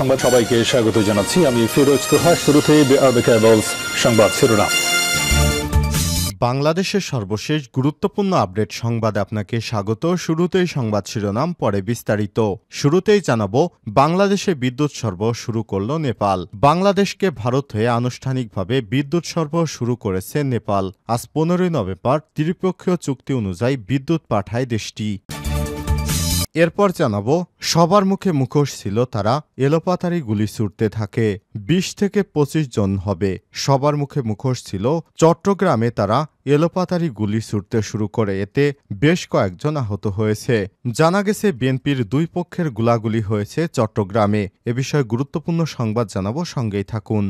সংবাদ সবাইকে স্বাগত জানাচ্ছি আমি ফিরোজ তোহা শুরুতে সংবাদ শিরোনাম বাংলাদেশের সর্বশেষ গুরুত্বপূর্ণ আপডেট সংবাদ আপনাকে স্বাগত শুরুতেই সংবাদ শিরোনাম পরে বিস্তারিত শুরুতেই জানাব বাংলাদেশে বিদ্যুৎ সর্ব শুরু করল নেপাল বাংলাদেশকে ভারত হয়ে আনুষ্ঠানিকভাবে বিদ্যুৎ সর্ব শুরু করেছে নেপাল আজ পনেরোই নভেম্বর ত্রিপক্ষীয় চুক্তি অনুযায়ী বিদ্যুৎ পাঠায় দেশটি এরপর জানাবো সবার মুখে মুখোশ ছিল তারা এলোপাতারি গুলি ছুটতে থাকে ২০ থেকে পঁচিশ জন হবে সবার মুখে মুখোশ ছিল চট্টগ্রামে তারা এলোপাতারি গুলি ছুটতে শুরু করে এতে বেশ কয়েকজন আহত হয়েছে জানা গেছে বিএনপির দুই পক্ষের গুলাগুলি হয়েছে চট্টগ্রামে এ বিষয়ে গুরুত্বপূর্ণ সংবাদ জানাবো সঙ্গেই থাকুন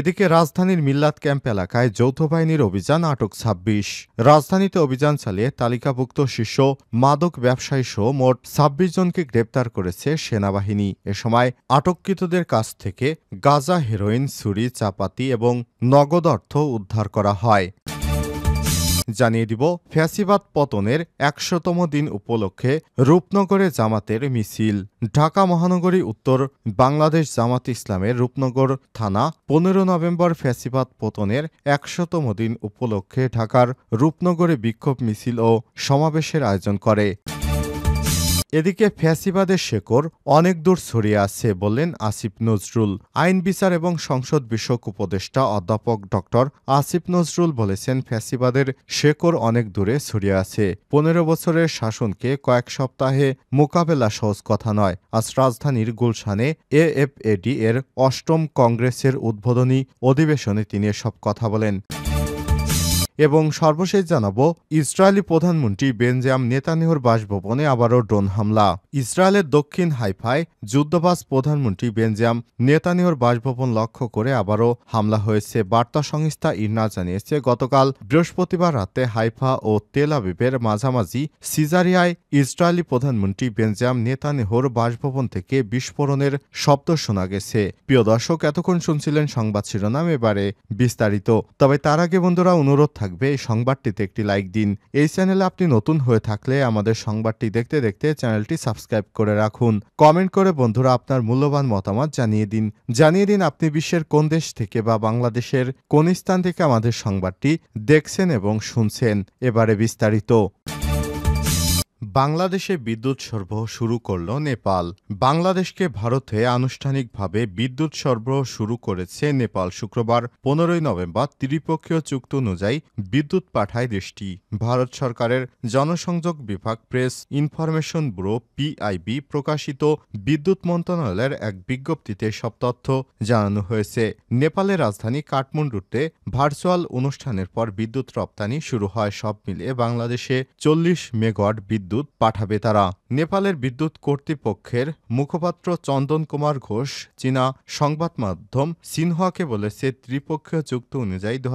এদিকে রাজধানীর মিল্লাত ক্যাম্প এলাকায় যৌথ বাহিনীর অভিযান আটক ছাব্বিশ রাজধানীতে অভিযান চালিয়ে তালিকাভুক্ত শীর্ষ মাদক ব্যবসায়ী সহ মোট ছাব্বিশ জনকে গ্রেপ্তার করেছে সেনাবাহিনী এ সময় আটককৃতদের কাছ থেকে গাজা হেরোইন ছুরি চাপাতি এবং নগদ অর্থ উদ্ধার করা হয় জানিয়ে দিব ফ্যাসিবাদ পতনের একশোতম দিন উপলক্ষে রূপনগরে জামাতের মিছিল ঢাকা মহানগরী উত্তর বাংলাদেশ জামাত ইসলামের রূপনগর থানা পনেরো নভেম্বর ফ্যাসিবাদ পতনের একশোতম দিন উপলক্ষে ঢাকার রূপনগরে বিক্ষোভ মিছিল ও সমাবেশের আয়োজন করে এদিকে ফ্যাসিবাদের শেকড় অনেক দূর ছড়িয়ে আছে বললেন আসিফ নজরুল আইন বিচার এবং সংসদ বিষয়ক উপদেষ্টা অধ্যাপক ড আসিফ নজরুল বলেছেন ফ্যাসিবাদের শেকড় অনেক দূরে ছড়িয়ে আছে পনেরো বছরের শাসনকে কয়েক সপ্তাহে মোকাবেলা সহজ কথা নয় আজ রাজধানীর গুলশানে এএফএডি এর অষ্টম কংগ্রেসের উদ্বোধনী অধিবেশনে তিনি এসব কথা বলেন এবং সর্বশেষ জানাব ইসরায়েলি প্রধানমন্ত্রী বেনজাম নেতানিহর বাসভবনে আবারও ড্রোন হামলা ইসরায়েলের দক্ষিণ হাইফায় যুদ্ধবাস প্রধানমন্ত্রী বেনজাম নেতানিহর বাসভবন লক্ষ্য করে আবারও হামলা হয়েছে বার্তা সংস্থা ইরনা জানিয়েছে গতকাল বৃহস্পতিবার রাতে হাইফা ও তেল আবিবের মাঝামাঝি সিজারিয়ায় ইসরায়েলি প্রধানমন্ত্রী বেনজাম নেতানিহর বাসভবন থেকে বিস্ফোরণের শব্দ শোনা গেছে প্রিয় দর্শক এতক্ষণ শুনছিলেন সংবাদ শিরোনাম এবারে বিস্তারিত তবে তার আগে বন্ধুরা অনুরোধ থাকবে এই সংবাদটিতে একটি লাইক দিন এই চ্যানেলে আপনি নতুন হয়ে থাকলে আমাদের সংবাদটি দেখতে দেখতে চ্যানেলটি সাবস্ক্রাইব করে রাখুন কমেন্ট করে বন্ধুরা আপনার মূল্যবান মতামত জানিয়ে দিন জানিয়ে দিন আপনি বিশ্বের কোন দেশ থেকে বা বাংলাদেশের কোন স্থান থেকে আমাদের সংবাদটি দেখছেন এবং শুনছেন এবারে বিস্তারিত বাংলাদেশে বিদ্যুৎ সরবরাহ শুরু করল নেপাল বাংলাদেশকে ভারতে আনুষ্ঠানিকভাবে বিদ্যুৎ সরবরাহ শুরু করেছে নেপাল শুক্রবার পনেরোই নভেম্বর ত্রিপক্ষীয় চুক্তি অনুযায়ী বিদ্যুৎ পাঠায় দেশটি ভারত সরকারের জনসংযোগ বিভাগ প্রেস ইনফরমেশন ব্যুরো পিআইবি প্রকাশিত বিদ্যুৎ মন্ত্রণালয়ের এক বিজ্ঞপ্তিতে সব তথ্য জানানো হয়েছে নেপালের রাজধানী কাঠমান্ডুতে ভার্চুয়াল অনুষ্ঠানের পর বিদ্যুৎ রপ্তানি শুরু হয় সব মিলিয়ে বাংলাদেশে চল্লিশ মেগাওয়াট বিদ্যুৎ পাঠাবে তারা নেপালের বিদ্যুৎ কর্তৃপক্ষের মুখপাত্র চন্দন কুমার ঘোষ চীনা সংবাদ মাধ্যম সিনহাকে বলেছে ত্রিপক্ষীয় চুক্তি অনুযায়ী দু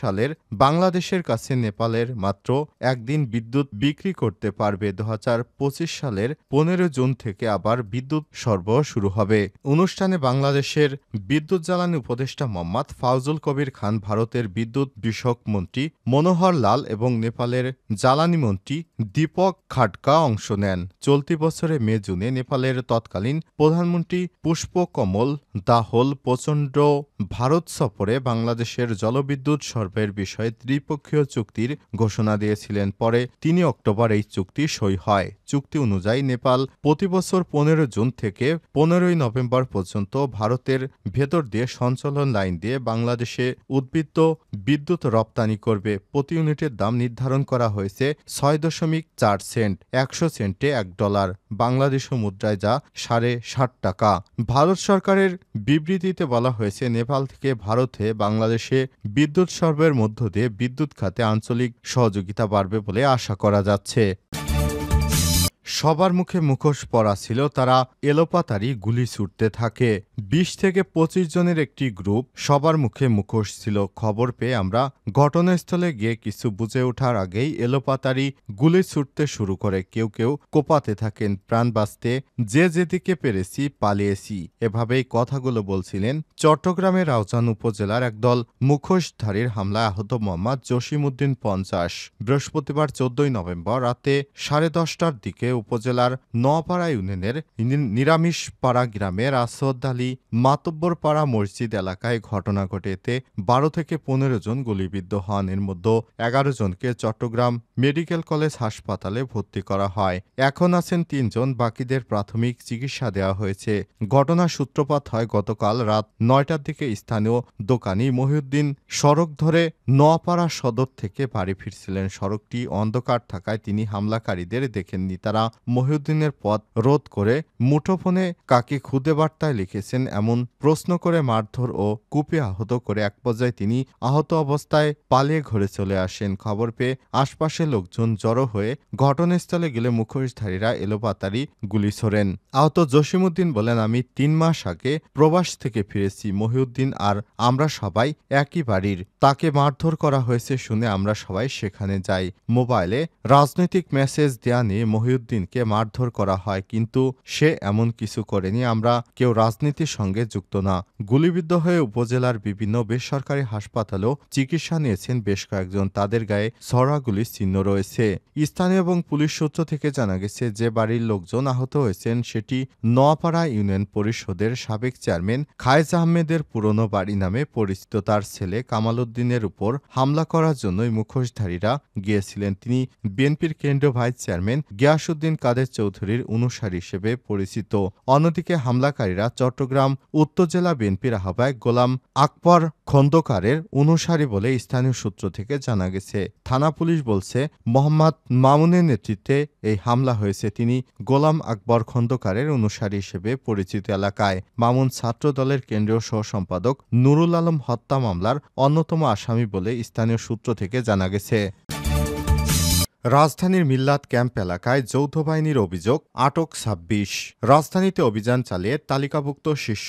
সালের বাংলাদেশের কাছে নেপালের মাত্র একদিন বিদ্যুৎ বিক্রি করতে পারবে দু সালের পনেরো জুন থেকে আবার বিদ্যুৎ সরবরাহ শুরু হবে অনুষ্ঠানে বাংলাদেশের বিদ্যুৎ জ্বালানি উপদেষ্টা মোহাম্মদ ফাউজুল কবির খান ভারতের বিদ্যুৎ বিষয়ক মন্ত্রী মনোহর লাল এবং নেপালের জ্বালানি মন্ত্রী দীপক খাটকা অংশ নেন চলতি বছরে মে জুনে নেপালের তৎকালীন প্রধানমন্ত্রী পুষ্পকমল দাহল প্রচণ্ড ভারত সফরে বাংলাদেশের জলবিদ্যুৎ সর্বের বিষয়ে ত্রিপক্ষীয় চুক্তির ঘোষণা দিয়েছিলেন পরে তিনি অক্টোবর এই চুক্তি সই হয় চুক্তি অনুযায়ী নেপাল প্রতি বছর পনেরো জুন থেকে পনেরোই নভেম্বর পর্যন্ত ভারতের ভেতর দিয়ে সঞ্চালন লাইন দিয়ে বাংলাদেশে উদ্বৃত্ত বিদ্যুৎ রপ্তানি করবে প্রতি ইউনিটের দাম নির্ধারণ করা হয়েছে ছয় দশমিক চার সেন্ট একশো সেন্টে এক ডলার বাংলাদেশ মুদ্রায় যা সাড়ে ষাট টাকা ভারত সরকারের বিবৃতিতে বলা হয়েছে নেপাল থেকে ভারতে বাংলাদেশে বিদ্যুৎ সর্বের মধ্য দিয়ে বিদ্যুৎ খাতে আঞ্চলিক সহযোগিতা বাড়বে বলে আশা করা যাচ্ছে সবার মুখে মুখোশ পরা ছিল তারা এলোপাতারি গুলি ছুটতে থাকে ২০ থেকে পঁচিশ জনের একটি গ্রুপ সবার মুখে মুখোশ ছিল খবর পেয়ে আমরা ঘটনাস্থলে গিয়ে কিছু বুঝে ওঠার আগেই এলোপাতারি গুলি ছুটতে শুরু করে কেউ কেউ কোপাতে থাকেন প্রাণ বাঁচতে যে যেদিকে পেরেছি পালিয়েছি এভাবেই কথাগুলো বলছিলেন চট্টগ্রামের রাউজান উপজেলার একদল মুখোশধারীর হামলায় আহত মোহাম্মদ জসিমউদ্দিন পঞ্চাশ বৃহস্পতিবার চোদ্দই নভেম্বর রাতে সাড়ে দশটার দিকে উপজেলার নোয়াপাড়া ইউনিয়নের নিরামিষপাড়া গ্রামে রাসদ আলী মাতব্বরপাড়া মসজিদ এলাকায় ঘটনা ঘটে এতে বারো থেকে পনেরো জন গুলিবিদ্ধ হন এর মধ্যে এগারো জনকে চট্টগ্রাম মেডিকেল কলেজ হাসপাতালে ভর্তি করা হয় এখন আছেন তিনজন বাকিদের প্রাথমিক চিকিৎসা দেওয়া হয়েছে ঘটনার সূত্রপাত হয় গতকাল রাত নয়টার দিকে স্থানীয় দোকানি মহিউদ্দিন সড়ক ধরে নোয়াপাড়া সদর থেকে বাড়ি ফিরছিলেন সড়কটি অন্ধকার থাকায় তিনি হামলাকারীদের দেখেননি তারা মহিউদ্দিনের পথ রোধ করে মুঠোফোনে কাকে খুদে বার্তায় লিখেছেন এমন প্রশ্ন করে মারধর ও কুপে আহত করে এক পর্যায়ে তিনি আহত অবস্থায় পালিয়ে ঘরে চলে আসেন খবর পেয়ে আশপাশের লোকজন জড়ো হয়ে ঘটনাস্থলে গেলে মুখোশধারীরা এলোপাতারি গুলি ছোড়েন আহত জসিমুদ্দিন বলেন আমি তিন মাস আগে প্রবাস থেকে ফিরেছি মহিউদ্দিন আর আমরা সবাই একই বাড়ির তাকে মারধর করা হয়েছে শুনে আমরা সবাই সেখানে যাই মোবাইলে রাজনৈতিক মেসেজ দেয়া নিয়ে মহিউদ্দিন উদ্দিনকে মারধর করা হয় কিন্তু সে এমন কিছু করেনি আমরা কেউ রাজনীতির সঙ্গে যুক্ত না গুলিবিদ্ধ হয়ে উপজেলার বিভিন্ন বেসরকারি হাসপাতালেও চিকিৎসা নিয়েছেন বেশ কয়েকজন তাদের গায়ে ছড়াগুলির চিহ্ন রয়েছে স্থানীয় এবং পুলিশ সূত্র থেকে জানা গেছে যে বাড়ির লোকজন আহত হয়েছেন সেটি নোয়াপাড়া ইউনিয়ন পরিষদের সাবেক চেয়ারম্যান খায়েজ আহমেদের পুরনো বাড়ি নামে পরিচিত তার ছেলে কামাল উদ্দিনের উপর হামলা করার জন্যই মুখোশধারীরা গিয়েছিলেন তিনি বিএনপির কেন্দ্রীয় ভাইস চেয়ারম্যান গিয়াসুদ্দিন গিয়াসউদ্দিন কাদের চৌধুরীর অনুসারী হিসেবে পরিচিত অন্যদিকে হামলাকারীরা চট্টগ্রাম উত্তর জেলা বিএনপির আহ্বায়ক গোলাম আকবর খন্দকারের অনুসারী বলে স্থানীয় সূত্র থেকে জানা গেছে থানা পুলিশ বলছে মোহাম্মদ মামুনের নেতৃত্বে এই হামলা হয়েছে তিনি গোলাম আকবর খন্দকারের অনুসারী হিসেবে পরিচিত এলাকায় মামুন ছাত্র দলের কেন্দ্রীয় সহ সম্পাদক নুরুল আলম হত্যা মামলার অন্যতম আসামি বলে স্থানীয় সূত্র থেকে জানা গেছে রাজধানীর মিল্লাত ক্যাম্প এলাকায় যৌথ বাহিনীর অভিযোগ আটক ছাব্বিশ রাজধানীতে অভিযান চালিয়ে তালিকাভুক্ত শীর্ষ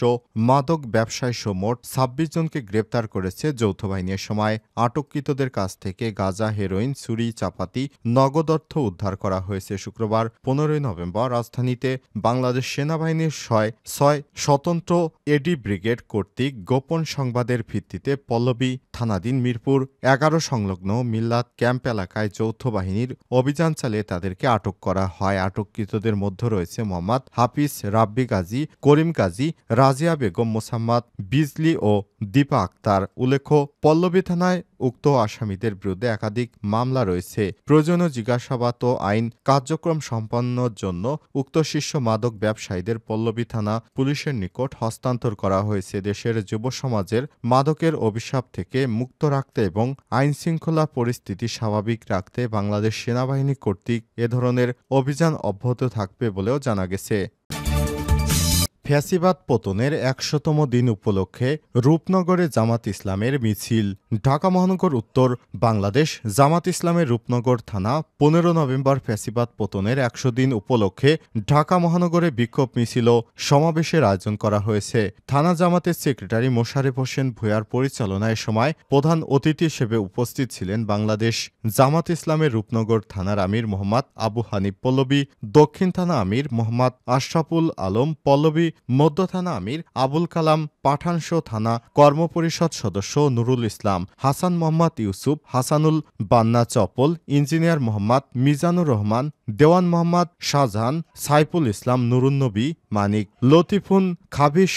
মাদক ব্যবসায় সমোট ছাব্বিশ জনকে গ্রেপ্তার করেছে যৌথ বাহিনীর সময় আটককৃতদের কাছ থেকে গাজা হেরোইন ছুরি চাপাতি নগদ অর্থ উদ্ধার করা হয়েছে শুক্রবার পনেরোই নভেম্বর রাজধানীতে বাংলাদেশ সেনাবাহিনীর ছয় ছয় স্বতন্ত্র এডি ব্রিগেড কর্তৃক গোপন সংবাদের ভিত্তিতে পল্লবী থানাধীন মিরপুর এগারো সংলগ্ন মিল্লাত ক্যাম্প এলাকায় যৌথ বাহিনী বাহিনীর অভিযান চালিয়ে তাদেরকে আটক করা হয় আটককৃতদের মধ্যে রয়েছে মোহাম্মদ হাফিজ রাব্বি গাজী করিম গাজী রাজিয়া বেগম মোসাম্মদ বিজলি ও দীপা আক্তার উল্লেখ্য পল্লবী থানায় উক্ত আসামিদের বিরুদ্ধে একাধিক মামলা রয়েছে প্রয়োজনীয় জিজ্ঞাসাবাদ ও আইন কার্যক্রম সম্পন্নর জন্য উক্ত শীর্ষ মাদক ব্যবসায়ীদের পল্লবী থানা পুলিশের নিকট হস্তান্তর করা হয়েছে দেশের যুব সমাজের মাদকের অভিশাপ থেকে মুক্ত রাখতে এবং আইন শৃঙ্খলা পরিস্থিতি স্বাভাবিক রাখতে বাংলাদেশ সেনাবাহিনী কর্তৃক এ ধরনের অভিযান অব্যাহত থাকবে বলেও জানা গেছে ফ্যাসিবাদ পতনের একশোতম দিন উপলক্ষে রূপনগরে জামাত ইসলামের মিছিল ঢাকা মহানগর উত্তর বাংলাদেশ জামাত ইসলামের রূপনগর থানা পনেরো নভেম্বর ফ্যাসিবাদ পতনের একশো দিন উপলক্ষে ঢাকা মহানগরে বিক্ষোভ মিছিল সমাবেশের আয়োজন করা হয়েছে থানা জামাতের সেক্রেটারি মোশারেফ হোসেন ভূয়ার পরিচালনায় সময় প্রধান অতিথি হিসেবে উপস্থিত ছিলেন বাংলাদেশ জামাত ইসলামের রূপনগর থানার আমির মোহাম্মদ আবু হানিফ পল্লবী দক্ষিণ থানা আমির মোহাম্মদ আশরাফুল আলম পল্লবী মধ্য থানা আমির আবুল কালাম পাঠানশো থানা কর্মপরিষদ সদস্য নুরুল ইসলাম হাসান মোহাম্মদ ইউসুফ হাসানুল বান্না চপল ইঞ্জিনিয়ার মোহাম্মদ মিজানুর রহমান দেওয়ান মোহাম্মদ শাহজাহান সাইফুল ইসলাম নুরুন্নবী মানিক লতিফুন খাবির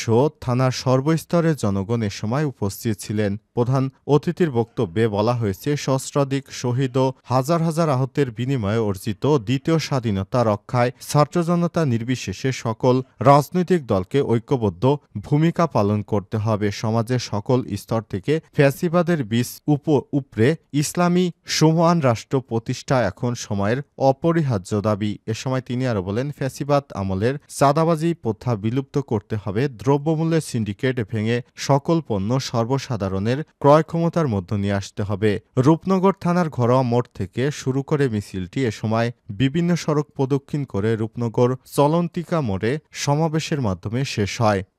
থানার সর্বস্তরের জনগণ এ সময় উপস্থিত ছিলেন প্রধান অতিথির বক্তব্যে বলা হয়েছে সহস্রাধিক শহীদ হাজার হাজার আহতের বিনিময়ে অর্জিত দ্বিতীয় স্বাধীনতা রক্ষায় ছাত্র জনতা নির্বিশেষে সকল রাজনৈতিক দলকে ঐক্যবদ্ধ ভূমিকা পালন করতে হবে সমাজের সকল স্তর থেকে ফ্যাসিবাদের বীজ উপ উপরে ইসলামী সমান রাষ্ট্র প্রতিষ্ঠা এখন সময়ের অপরিহার্য সাহায্য দাবি এ সময় তিনি আরও বলেন ফ্যাসিবাদ আমলের চাঁদাবাজি প্রথা বিলুপ্ত করতে হবে দ্রব্যমূল্যের সিন্ডিকেট ভেঙে সকল পণ্য সর্বসাধারণের ক্রয় ক্ষমতার মধ্যে নিয়ে আসতে হবে রূপনগর থানার ঘরোয়া মোড় থেকে শুরু করে মিছিলটি এ সময় বিভিন্ন সড়ক প্রদক্ষিণ করে রূপনগর চলন্তিকা মোড়ে সমাবেশের মাধ্যমে শেষ হয়